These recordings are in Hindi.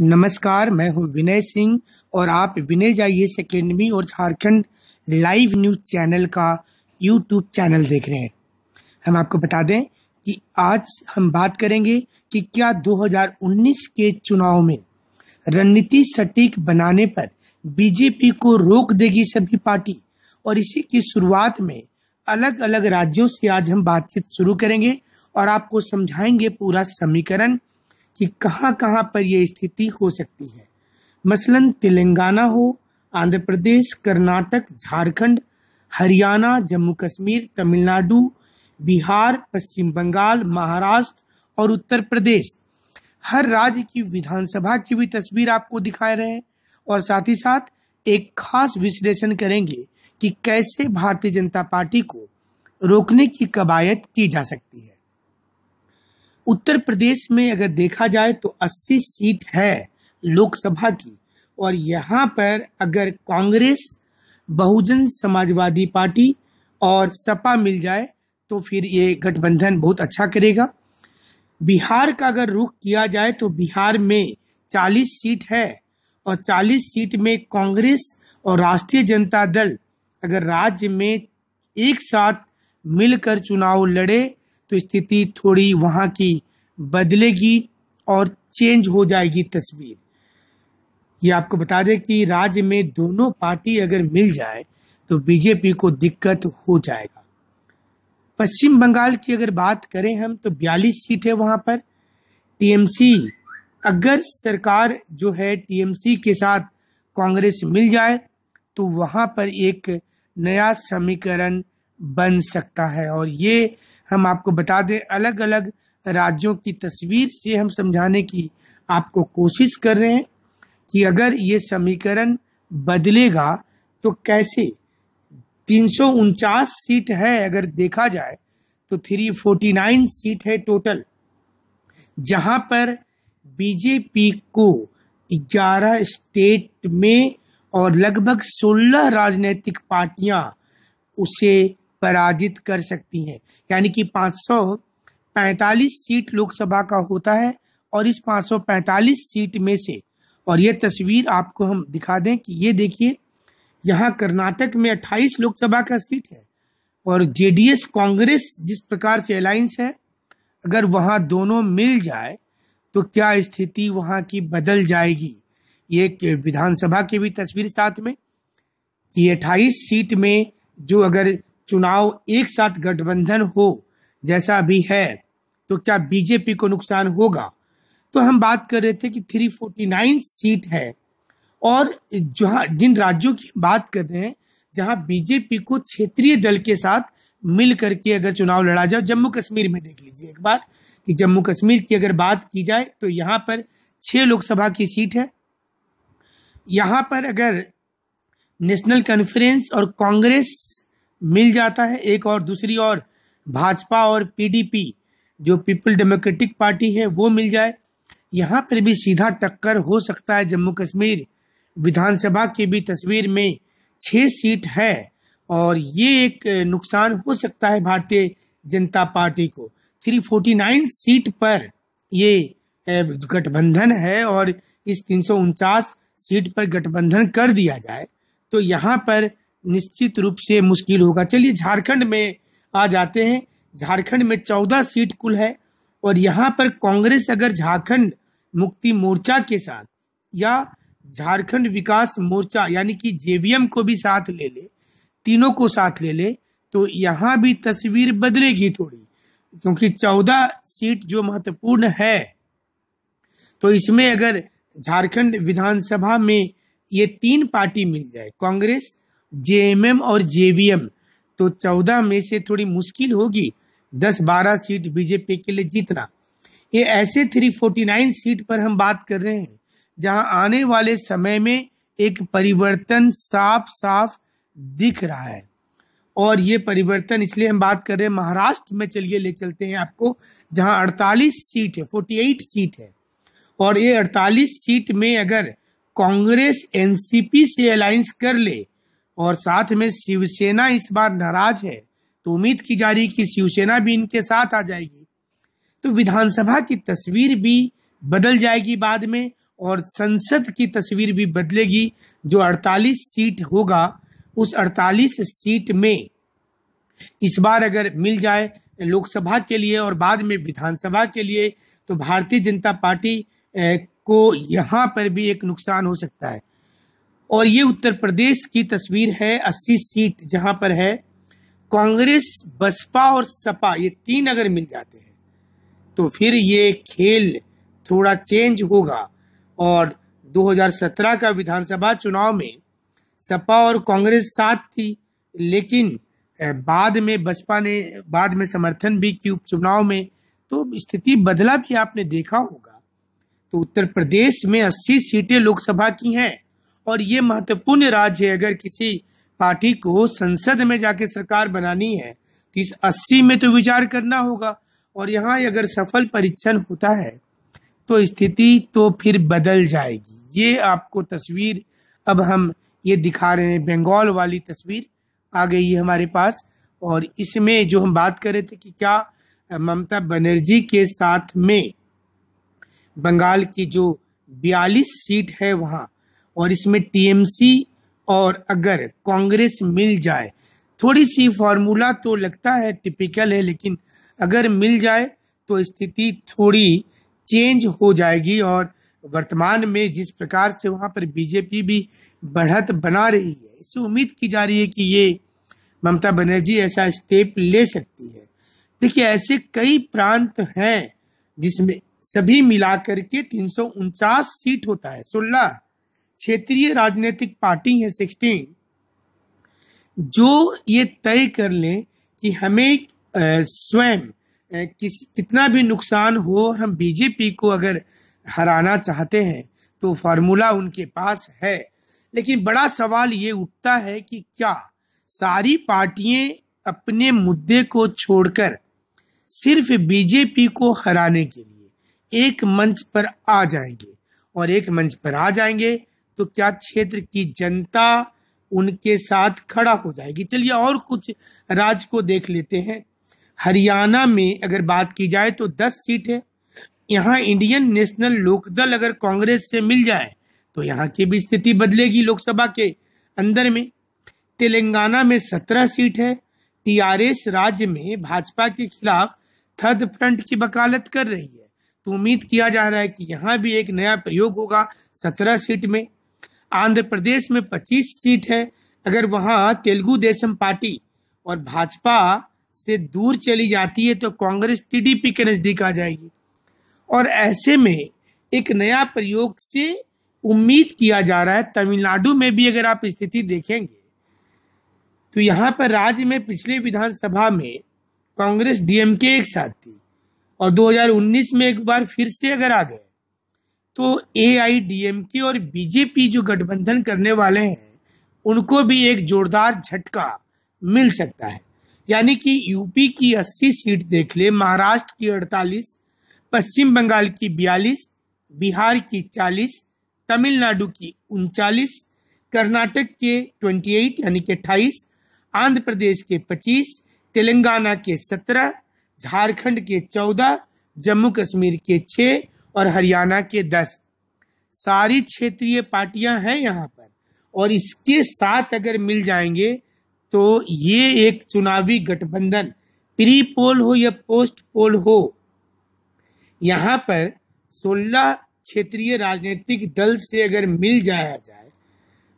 नमस्कार मैं हूं विनय सिंह और आप विनय जाइए अकेडमी और झारखंड लाइव न्यूज चैनल का यूट्यूब चैनल देख रहे हैं हम आपको बता दें कि आज हम बात करेंगे कि क्या 2019 के चुनाव में रणनीति सटीक बनाने पर बीजेपी को रोक देगी सभी पार्टी और इसी की शुरुआत में अलग अलग राज्यों से आज हम बातचीत शुरू करेंगे और आपको समझाएंगे पूरा समीकरण कि कहाँ कहाँ पर यह स्थिति हो सकती है मसलन तेलंगाना हो आंध्र प्रदेश कर्नाटक झारखंड हरियाणा जम्मू कश्मीर तमिलनाडु बिहार पश्चिम बंगाल महाराष्ट्र और उत्तर प्रदेश हर राज्य की विधानसभा की भी तस्वीर आपको दिखा रहे हैं और साथ ही साथ एक खास विश्लेषण करेंगे कि कैसे भारतीय जनता पार्टी को रोकने की कवायद की जा सकती है उत्तर प्रदेश में अगर देखा जाए तो 80 सीट है लोकसभा की और यहाँ पर अगर कांग्रेस बहुजन समाजवादी पार्टी और सपा मिल जाए तो फिर ये गठबंधन बहुत अच्छा करेगा बिहार का अगर रुख किया जाए तो बिहार में 40 सीट है और 40 सीट में कांग्रेस और राष्ट्रीय जनता दल अगर राज्य में एक साथ मिलकर चुनाव लड़े तो स्थिति थोड़ी वहाँ की बदलेगी और चेंज हो जाएगी तस्वीर ये आपको बता दें कि राज्य में दोनों पार्टी अगर मिल जाए तो बीजेपी को दिक्कत हो जाएगा पश्चिम बंगाल की अगर बात करें हम तो 42 सीट है वहां पर टीएमसी अगर सरकार जो है टीएमसी के साथ कांग्रेस मिल जाए तो वहां पर एक नया समीकरण बन सकता है और ये हम आपको बता दें अलग अलग राज्यों की तस्वीर से हम समझाने की आपको कोशिश कर रहे हैं कि अगर ये समीकरण बदलेगा तो कैसे तीन सीट है अगर देखा जाए तो 349 सीट है टोटल जहां पर बीजेपी को 11 स्टेट में और लगभग 16 राजनीतिक पार्टियां उसे पराजित कर सकती हैं यानी कि 545 सीट लोकसभा का होता है और इस 545 सीट में से और ये तस्वीर आपको हम दिखा दें कि ये देखिए यहाँ कर्नाटक में 28 लोकसभा का सीट है और जेडीएस कांग्रेस जिस प्रकार से अलायंस है अगर वहाँ दोनों मिल जाए तो क्या स्थिति वहाँ की बदल जाएगी ये विधानसभा की भी तस्वीर साथ में कि अट्ठाईस सीट में जो अगर चुनाव एक साथ गठबंधन हो जैसा अभी है तो क्या बीजेपी को नुकसान होगा तो हम बात कर रहे थे कि 349 सीट है और जहां जिन राज्यों की बात कर रहे हैं जहां बीजेपी को क्षेत्रीय दल के साथ मिल करके अगर चुनाव लड़ा जाए जम्मू कश्मीर में देख लीजिए एक बार कि जम्मू कश्मीर की अगर बात की जाए तो यहाँ पर छह लोकसभा की सीट है यहाँ पर अगर नेशनल कॉन्फ्रेंस और कांग्रेस मिल जाता है एक और दूसरी और भाजपा और पीडीपी जो पीपल डेमोक्रेटिक पार्टी है वो मिल जाए यहाँ पर भी सीधा टक्कर हो सकता है जम्मू कश्मीर विधानसभा की भी तस्वीर में छह सीट है और ये एक नुकसान हो सकता है भारतीय जनता पार्टी को 349 सीट पर ये गठबंधन है और इस तीन सीट पर गठबंधन कर दिया जाए तो यहाँ पर निश्चित रूप से मुश्किल होगा चलिए झारखंड में आ जाते हैं झारखंड में चौदह सीट कुल है और यहाँ पर कांग्रेस अगर झारखंड मुक्ति मोर्चा के साथ या झारखंड विकास मोर्चा यानी कि जेवीएम को भी साथ ले ले तीनों को साथ ले ले तो यहाँ भी तस्वीर बदलेगी थोड़ी क्योंकि चौदह सीट जो महत्वपूर्ण है तो इसमें अगर झारखंड विधानसभा में ये तीन पार्टी मिल जाए कांग्रेस जेएमएम और जेवीएम तो चौदह में से थोड़ी मुश्किल होगी दस बारह सीट बीजेपी के लिए जीतना ये ऐसे थ्री फोर्टी नाइन सीट पर हम बात कर रहे हैं जहां आने वाले समय में एक परिवर्तन साफ साफ दिख रहा है और ये परिवर्तन इसलिए हम बात कर रहे हैं महाराष्ट्र में चलिए ले चलते हैं आपको जहां 48 सीट है 48 सीट है और ये 48 सीट में अगर कांग्रेस एनसीपी से अलायंस कर ले और साथ में शिवसेना इस बार नाराज है तो उम्मीद की जा रही कि शिवसेना भी इनके साथ आ जाएगी तो विधानसभा की तस्वीर भी बदल जाएगी बाद में और संसद की तस्वीर भी बदलेगी जो 48 सीट होगा उस 48 सीट में इस बार अगर मिल जाए लोकसभा के लिए और बाद में विधानसभा के लिए तो भारतीय जनता पार्टी को यहाँ पर भी एक नुकसान हो सकता है और ये उत्तर प्रदेश की तस्वीर है अस्सी सीट जहां पर है कांग्रेस बसपा और सपा ये तीन अगर मिल जाते हैं तो फिर ये खेल थोड़ा चेंज होगा और 2017 का विधानसभा चुनाव में सपा और कांग्रेस साथ थी लेकिन बाद में बसपा ने बाद में समर्थन भी की उपचुनाव में तो स्थिति बदला भी आपने देखा होगा तो उत्तर प्रदेश में 80 सीटें लोकसभा की हैं और ये महत्वपूर्ण राज्य है अगर किसी पार्टी को संसद में जाके सरकार बनानी है तो इस अस्सी में तो विचार करना होगा और यहाँ अगर सफल परीक्षण होता है तो स्थिति तो फिर बदल जाएगी ये आपको तस्वीर अब हम ये दिखा रहे हैं बंगाल वाली तस्वीर आ गई है हमारे पास और इसमें जो हम बात कर रहे थे कि क्या ममता बनर्जी के साथ में बंगाल की जो बयालीस सीट है वहाँ और इसमें टीएमसी और अगर कांग्रेस मिल जाए थोड़ी सी फार्मूला तो लगता है टिपिकल है लेकिन अगर मिल जाए तो स्थिति थोड़ी चेंज हो जाएगी और वर्तमान में जिस प्रकार से वहाँ पर बीजेपी भी बढ़त बना रही है इससे उम्मीद की जा रही है कि ये ममता बनर्जी ऐसा स्टेप ले सकती है देखिए ऐसे कई प्रांत हैं जिसमें सभी मिलाकर के तीन सीट होता है सोलह क्षेत्रीय राजनीतिक पार्टी है सिक्सटीन जो ये तय कर ले कि हमें स्वयं किस कितना भी नुकसान हो और हम बीजेपी को अगर हराना चाहते हैं तो फार्मूला उनके पास है लेकिन बड़ा सवाल ये उठता है कि क्या सारी पार्टियां अपने मुद्दे को छोड़कर सिर्फ बीजेपी को हराने के लिए एक मंच पर आ जाएंगे और एक मंच पर आ जाएंगे तो क्या क्षेत्र की जनता उनके साथ खड़ा हो जाएगी चलिए और कुछ राज्य को देख लेते हैं हरियाणा में अगर बात की जाए तो दस सीट है यहाँ इंडियन नेशनल लोकदल अगर कांग्रेस से मिल जाए तो यहाँ की भी स्थिति बदलेगी लोकसभा के अंदर में तेलंगाना में सत्रह सीट है टीआरएस राज्य में भाजपा के खिलाफ थर्ड फ्रंट की वकालत कर रही है तो उम्मीद किया जा रहा है कि यहाँ भी एक नया प्रयोग होगा सत्रह सीट में आंध्र प्रदेश में 25 सीट है अगर वहां तेलुगु देशम पार्टी और भाजपा से दूर चली जाती है तो कांग्रेस टीडीपी के नज़दीक आ जाएगी और ऐसे में एक नया प्रयोग से उम्मीद किया जा रहा है तमिलनाडु में भी अगर आप स्थिति देखेंगे तो यहाँ पर राज्य में पिछले विधानसभा में कांग्रेस डीएमके एक साथ थी और 2019 में एक बार फिर से अगर आ गए तो ए आई डी एम के और बीजेपी जो गठबंधन करने वाले हैं उनको भी एक जोरदार झटका मिल सकता है यानी कि यूपी की 80 सीट देख ले महाराष्ट्र की 48, पश्चिम बंगाल की 42, बिहार की 40, तमिलनाडु की उनचालीस कर्नाटक के 28 यानी कि 28, आंध्र प्रदेश के 25, तेलंगाना के 17, झारखंड के 14, जम्मू कश्मीर के 6 और हरियाणा के दस सारी क्षेत्रीय पार्टियां हैं यहाँ पर और इसके साथ अगर मिल जाएंगे तो ये एक चुनावी गठबंधन प्री पोल हो या पोस्ट पोल हो यहाँ पर 16 क्षेत्रीय राजनीतिक दल से अगर मिल जाया जाए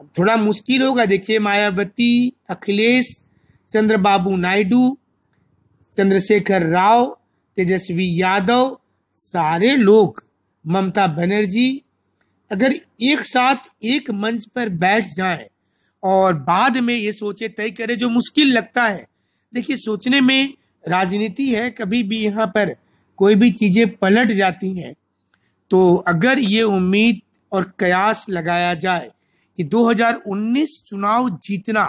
अब थोड़ा मुश्किल होगा देखिए मायावती अखिलेश चंद्रबाबू नायडू चंद्रशेखर राव तेजस्वी यादव सारे लोग ममता बनर्जी अगर एक साथ एक मंच पर बैठ जाए और बाद में ये सोचे तय करे जो मुश्किल लगता है देखिए सोचने में राजनीति है कभी भी यहाँ पर कोई भी चीज़ें पलट जाती हैं तो अगर ये उम्मीद और कयास लगाया जाए कि 2019 चुनाव जीतना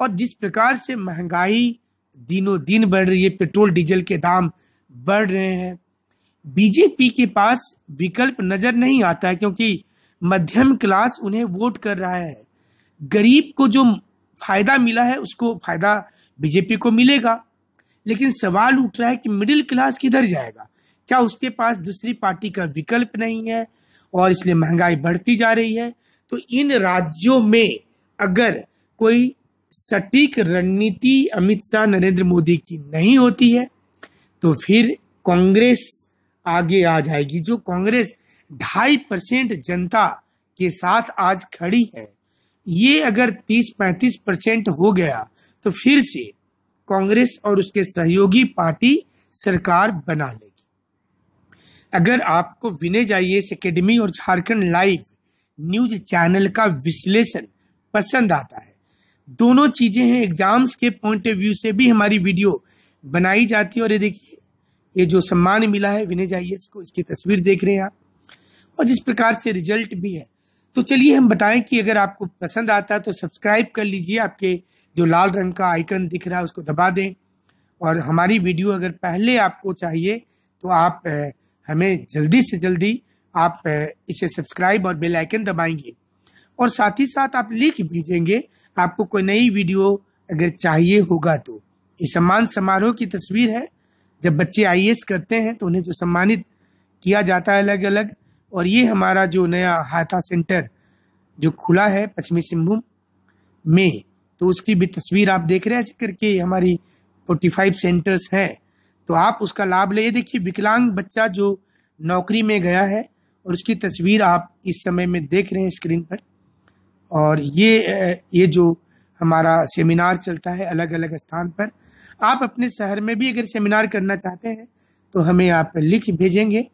और जिस प्रकार से महंगाई दिनों दिन बढ़ रही है पेट्रोल डीजल के दाम बढ़ रहे हैं बीजेपी के पास विकल्प नजर नहीं आता है क्योंकि मध्यम क्लास उन्हें वोट कर रहा है गरीब को जो फायदा मिला है उसको फायदा बीजेपी को मिलेगा लेकिन सवाल उठ रहा है कि मिडिल क्लास किधर जाएगा क्या उसके पास दूसरी पार्टी का विकल्प नहीं है और इसलिए महंगाई बढ़ती जा रही है तो इन राज्यों में अगर कोई सटीक रणनीति अमित शाह नरेंद्र मोदी की नहीं होती है तो फिर कांग्रेस आगे आ जाएगी जो कांग्रेस ढाई परसेंट जनता के साथ आज खड़ी है ये अगर तीस पैंतीस परसेंट हो गया तो फिर से कांग्रेस और उसके सहयोगी पार्टी सरकार बना लेगी अगर आपको विनय जाइए एकेडमी और झारखंड लाइव न्यूज चैनल का विश्लेषण पसंद आता है दोनों चीजें हैं एग्जाम्स के पॉइंट ऑफ व्यू से भी हमारी वीडियो बनाई जाती है और ये देखिए ये जो सम्मान मिला है विनय जाइए को इसकी तस्वीर देख रहे हैं आप और जिस प्रकार से रिजल्ट भी है तो चलिए हम बताएं कि अगर आपको पसंद आता है तो सब्सक्राइब कर लीजिए आपके जो लाल रंग का आइकन दिख रहा है उसको दबा दें और हमारी वीडियो अगर पहले आपको चाहिए तो आप हमें जल्दी से जल्दी आप इसे सब्सक्राइब और बेल आइकन दबाएंगे और साथ ही साथ आप लिख भेजेंगे आपको कोई नई वीडियो अगर चाहिए होगा तो ये सम्मान समारोह की तस्वीर है जब बच्चे आई करते हैं तो उन्हें जो सम्मानित किया जाता है अलग अलग और ये हमारा जो नया हाथा सेंटर जो खुला है पश्चिमी सिंहभूम में तो उसकी भी तस्वीर आप देख रहे हैं करके हमारी फोर्टी फाइव सेंटर्स हैं तो आप उसका लाभ ले देखिए विकलांग बच्चा जो नौकरी में गया है और उसकी तस्वीर आप इस समय में देख रहे हैं स्क्रीन पर और ये ये जो हमारा सेमिनार चलता है अलग अलग स्थान पर आप अपने शहर में भी अगर सेमिनार करना चाहते हैं तो हमें आप लिख भेजेंगे